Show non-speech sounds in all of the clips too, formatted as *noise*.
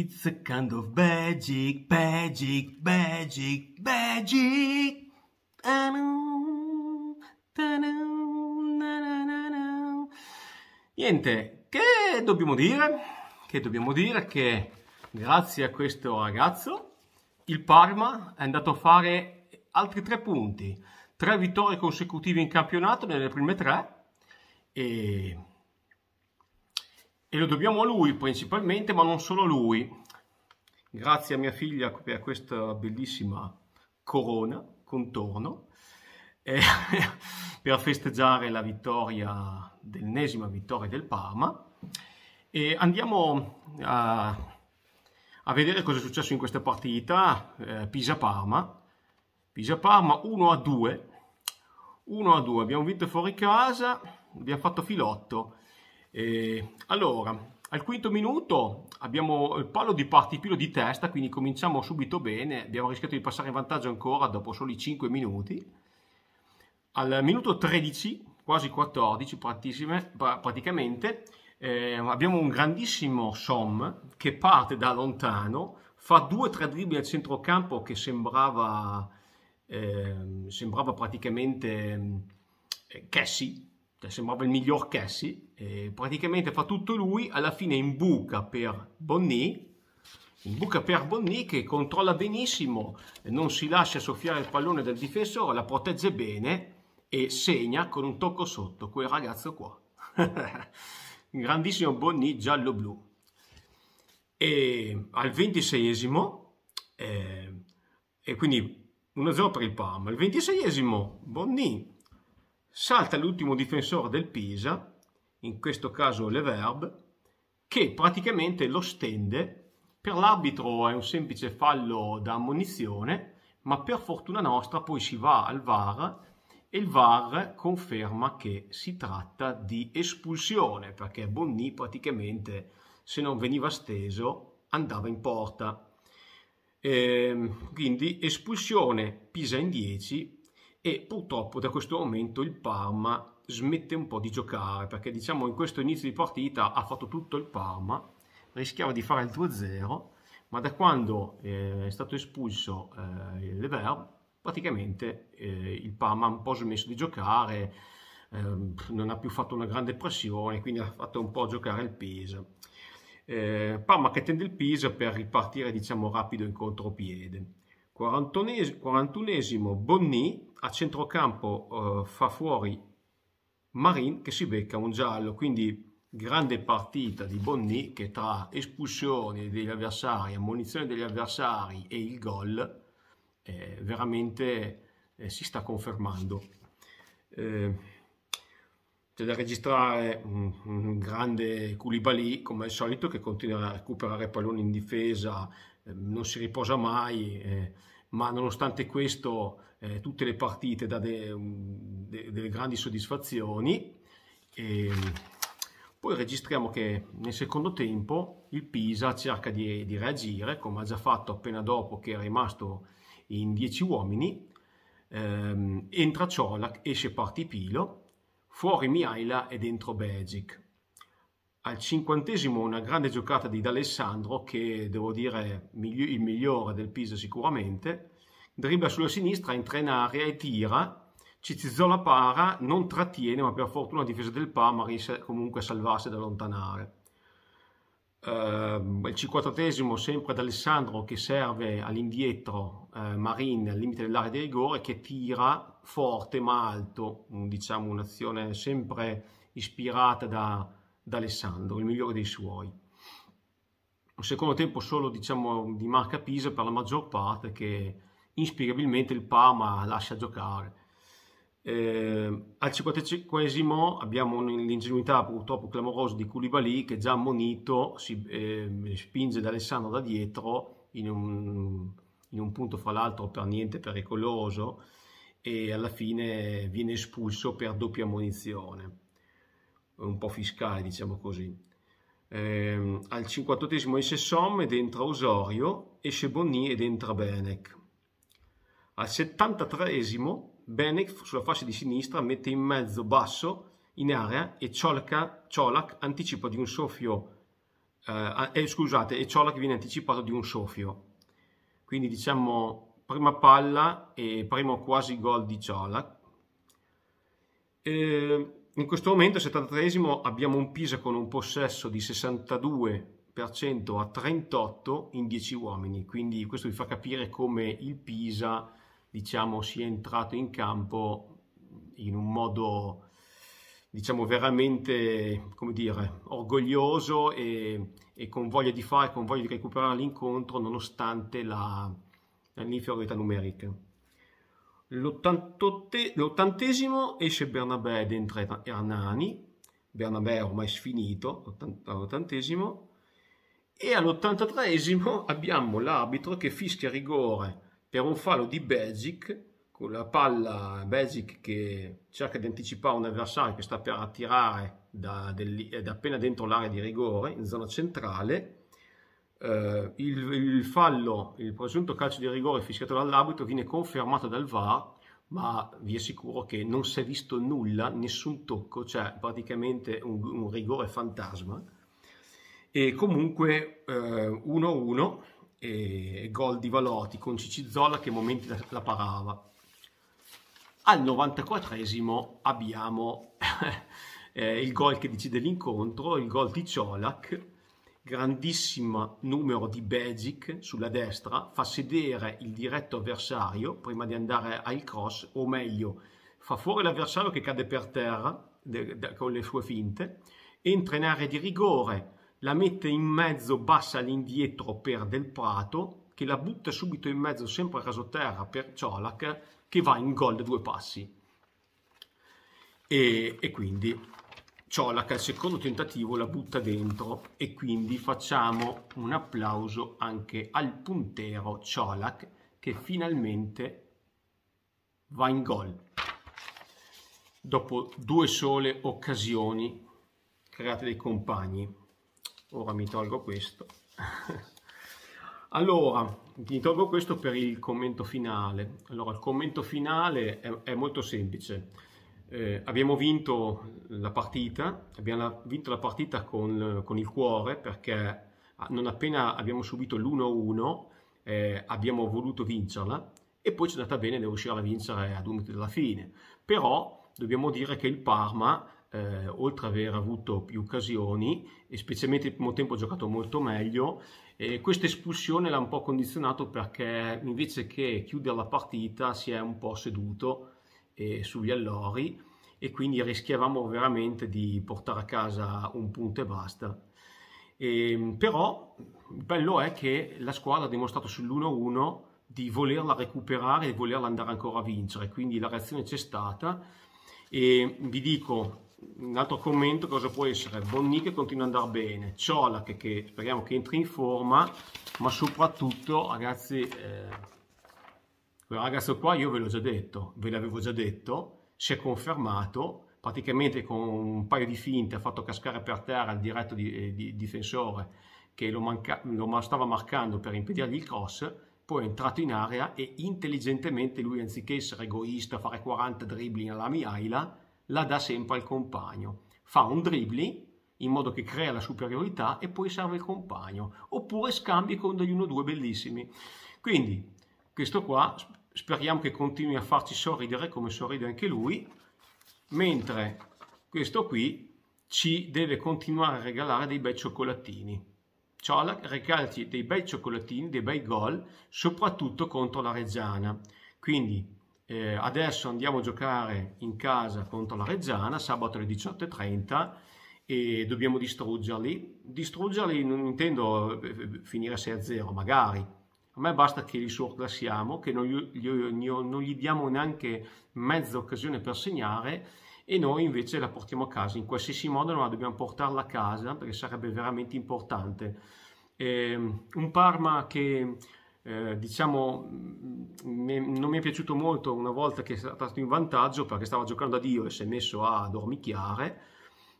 It's a kind of magic, magic, magic, magic. Niente, che dobbiamo dire? Che dobbiamo dire che grazie a questo ragazzo il Parma è andato a fare altri tre punti, tre vittorie consecutive in campionato nelle prime tre e e lo dobbiamo a lui principalmente, ma non solo a lui. Grazie a mia figlia per questa bellissima corona, contorno, eh, *laughs* per festeggiare la vittoria, l'ennesima vittoria del Parma. E andiamo a, a, vedere cosa è successo in questa partita, eh, Pisa-Parma. Pisa-Parma 1-2, 1-2, abbiamo vinto fuori casa, abbiamo fatto filotto, e eh, allora, al quinto minuto abbiamo il palo di Partipilo di testa, quindi cominciamo subito bene, abbiamo rischiato di passare in vantaggio ancora dopo soli 5 minuti. Al minuto 13, quasi 14 praticamente, eh, abbiamo un grandissimo Som che parte da lontano, fa due o tre dribbli al centrocampo che sembrava, eh, sembrava praticamente eh, Cassie, cioè sembrava il miglior Cassie, praticamente fa tutto lui, alla fine in buca per Bonny, in buca per Bonny che controlla benissimo, non si lascia soffiare il pallone del difensore, la protegge bene e segna con un tocco sotto quel ragazzo qua. *laughs* Grandissimo Bonny giallo-blu. E al 26esimo, eh, e quindi 1-0 per il Parma, al 26esimo Bonny salta l'ultimo difensore del Pisa, in questo caso Leverb, che praticamente lo stende. Per l'arbitro è un semplice fallo da ammonizione, ma per fortuna nostra poi si va al VAR e il VAR conferma che si tratta di espulsione, perché Bonni praticamente se non veniva steso andava in porta. Eh, quindi espulsione Pisa in 10, e purtroppo da questo momento il Parma smette un po' di giocare perché diciamo in questo inizio di partita ha fatto tutto il Parma, rischiava di fare il 2-0, ma da quando eh, è stato espulso eh, Lever praticamente eh, il Parma ha un po' smesso di giocare, eh, non ha più fatto una grande pressione, quindi ha fatto un po' giocare il Pisa. Eh, Parma che tende il Pisa per ripartire diciamo rapido in contropiede. 41esimo Bonny a centrocampo eh, fa fuori Marin che si becca un giallo, quindi grande partita di Bonni che tra espulsione degli avversari, ammonizione degli avversari e il gol eh, veramente eh, si sta confermando. Eh, c'è da registrare un, un grande Koulibaly come al solito che continua a recuperare palloni in difesa, eh, non si riposa mai, eh, ma nonostante questo eh, tutte le partite da de, mm, de, delle grandi soddisfazioni. E ehm, poi registriamo che nel secondo tempo il Pisa cerca di, di reagire, come ha già fatto appena dopo che è rimasto in 10 uomini. Ehm, entra Ciolac, esce Partipilo, fuori Miaila e dentro Begic. Al cinquantesimo una grande giocata di D'Alessandro che devo dire il migliore del Pisa sicuramente, dribbla sulla sinistra, entra in area e tira. Cizzola para, non trattiene, ma per fortuna la difesa del Parma riesce comunque a salvarsi da allontanare. Uh, il 54 sempre ad Alessandro che serve all'indietro uh, Marin al limite dell'area di rigore che tira forte ma alto, diciamo un'azione sempre ispirata da, da Alessandro, il migliore dei suoi. Un secondo tempo solo diciamo, di marca Pisa per la maggior parte che inspiegabilmente il Parma lascia giocare. Eh, al 55 abbiamo l'ingenuità purtroppo clamorosa di Koulibaly che già ammonito si eh, spinge D'Alessandro da dietro in un, in un punto fra l'altro per niente pericoloso e alla fine viene espulso per doppia ammonizione, un po' fiscale diciamo così. Eh, al 58 esce Somme ed entra Osorio, esce Bonny ed entra Benek. Al 73esimo Benek sulla fascia di sinistra mette in mezzo basso in area e Ciolka, Ciolak anticipa di un soffio, eh, eh scusate, e Ciolak viene anticipato di un soffio. Quindi diciamo prima palla e primo quasi gol di Ciolac. Eh, in questo momento, al 73esimo, abbiamo un Pisa con un possesso di 62% a 38 in 10 uomini, quindi questo vi fa capire come il Pisa diciamo, sia entrato in campo in un modo diciamo veramente come dire orgoglioso e, e, con voglia di fare con voglia di recuperare l'incontro nonostante la, l'inferiorità numerica l'ottantesimo esce Bernabé dentro Hernani Bernabé ormai sfinito all'ottantesimo e all'ottantatreesimo abbiamo l'arbitro che fischia rigore per un fallo di Bezic con la palla Bezic che cerca di anticipare un avversario che sta per attirare da, del, eh, da appena dentro l'area di rigore in zona centrale Uh, il, il, fallo, il presunto calcio di rigore fischiato dall'arbitro viene confermato dal VAR, ma vi assicuro che non si è visto nulla, nessun tocco, cioè praticamente un, un rigore fantasma. E comunque 1-1. Eh, uh, e gol di Valotti con Cicizzola che momenti la, parava. Al 94esimo abbiamo *laughs* eh, il gol che decide l'incontro, il gol di Ciolac, grandissimo numero di Begic sulla destra, fa sedere il diretto avversario prima di andare al cross, o meglio, fa fuori l'avversario che cade per terra de, de, con le sue finte, entra in area di rigore, la mette in mezzo, bassa all'indietro per Del Prato, che la butta subito in mezzo, sempre a rasoterra, per Ciolac, che va in gol da due passi. E, e quindi Ciolac al secondo tentativo la butta dentro e quindi facciamo un applauso anche al puntero Ciolac che finalmente va in gol. Dopo due sole occasioni create dai compagni ora mi tolgo questo *laughs* allora mi tolgo questo per il commento finale allora il commento finale è, è molto semplice eh, abbiamo vinto la partita abbiamo la, vinto la partita con, con, il cuore perché ah, non appena abbiamo subito l'1-1 eh, abbiamo voluto vincerla e poi ci è andata bene nel riuscire a vincere a Dumit dalla fine però dobbiamo dire che il Parma eh, oltre ad aver avuto più occasioni e specialmente il primo tempo ha giocato molto meglio eh, questa espulsione l'ha un po' condizionato perché invece che chiudere la partita si è un po' seduto eh, sugli allori e quindi rischiavamo veramente di portare a casa un punto e basta e, ehm, però il bello è che la squadra ha dimostrato sull'1-1 di volerla recuperare e volerla andare ancora a vincere quindi la reazione c'è stata e vi dico un altro commento cosa può essere Bonni che continua ad andare bene Ciola che, che, speriamo che entri in forma ma soprattutto ragazzi eh, quel ragazzo qua io ve l'ho già detto ve l'avevo già detto si è confermato praticamente con un paio di finte ha fatto cascare per terra il diretto di, eh, di, difensore che lo, manca, lo stava marcando per impedirgli il cross poi è entrato in area e intelligentemente lui anziché essere egoista fare 40 dribbling alla Miaila la dà sempre al compagno. Fa un dribbling in modo che crea la superiorità e poi serve il compagno, oppure scambi con degli 1-2 bellissimi. Quindi questo qua speriamo che continui a farci sorridere come sorride anche lui, mentre questo qui ci deve continuare a regalare dei bei cioccolatini. Ciolac regalci dei bei cioccolatini, dei bei gol, soprattutto contro la Reggiana. Quindi eh, adesso andiamo a giocare in casa contro la Reggiana sabato alle 18.30 e dobbiamo distruggerli. Distruggerli non intendo eh, finire 6-0, magari. A me basta che li surclassiamo, che non gli, non gli diamo neanche mezza occasione per segnare e noi invece la portiamo a casa. In qualsiasi modo noi la dobbiamo portarla a casa perché sarebbe veramente importante. Eh, un Parma che eh, diciamo, me, mm, non mi è piaciuto molto una volta che è stato in vantaggio perché stava giocando a Dio e si è messo a dormicchiare,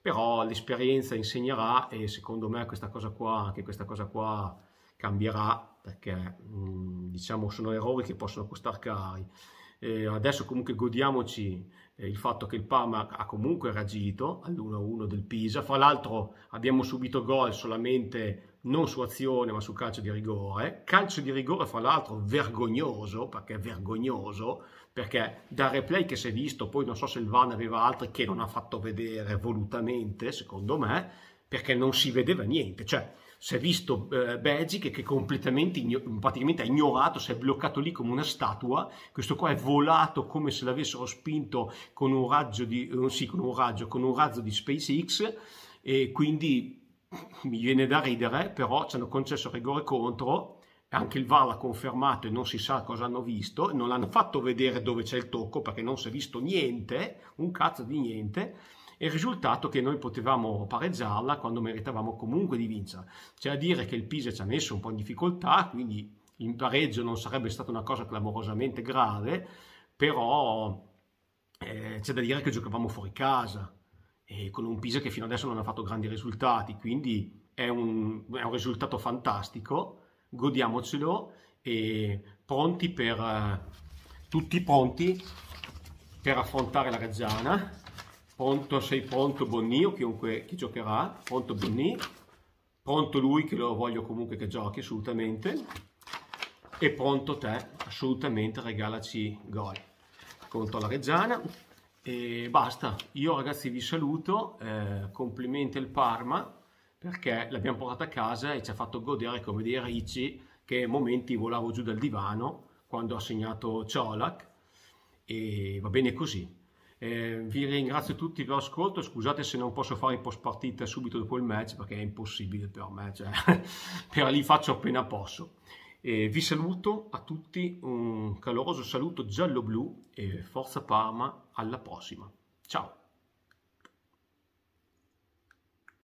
però l'esperienza insegnerà e secondo me questa cosa qua, anche questa cosa qua cambierà perché mh, mm, diciamo sono errori che possono costare cari. Eh, adesso comunque godiamoci eh, il fatto che il Parma ha comunque reagito all'1-1 del Pisa, fra l'altro abbiamo subito gol solamente non su azione ma su calcio di rigore, calcio di rigore fra l'altro vergognoso, perché è vergognoso, perché dal replay che si è visto, poi non so se il Van aveva altri che non ha fatto vedere volutamente, secondo me, perché non si vedeva niente, cioè si è visto eh, Begic che completamente, praticamente ha ignorato, si è bloccato lì come una statua, questo qua è volato come se l'avessero spinto con un raggio di, eh, sì, con un raggio, con un razzo di SpaceX, e quindi mi viene da ridere, però ci hanno concesso rigore contro, anche il VAR l'ha confermato e non si sa cosa hanno visto, non l'hanno fatto vedere dove c'è il tocco perché non si è visto niente, un cazzo di niente, e il risultato è che noi potevamo pareggiarla quando meritavamo comunque di vincere. C'è a dire che il Pisa ci ha messo un po' in difficoltà, quindi in pareggio non sarebbe stata una cosa clamorosamente grave, però eh, c'è da dire che giocavamo fuori casa, e con un Pisa che fino adesso non ha fatto grandi risultati, quindi è un, è un risultato fantastico, godiamocelo e pronti per, eh, tutti pronti per affrontare la Reggiana, pronto, sei pronto Bonni o chiunque chi giocherà, pronto Bonni, pronto lui che lo voglio comunque che giochi assolutamente e pronto te assolutamente regalaci gol contro la Reggiana e basta, io ragazzi vi saluto, eh, complimenti al Parma perché l'abbiamo portata a casa e ci ha fatto godere come dei ricci che momenti volavo giù dal divano quando ha segnato Ciolac e va bene così. Eh, vi ringrazio tutti per l'ascolto, scusate se non posso fare in post partita subito dopo il match perché è impossibile per me, cioè, *laughs* per lì faccio appena posso. E vi saluto a tutti, un caloroso saluto giallo-blu e forza Parma alla prossima. Ciao!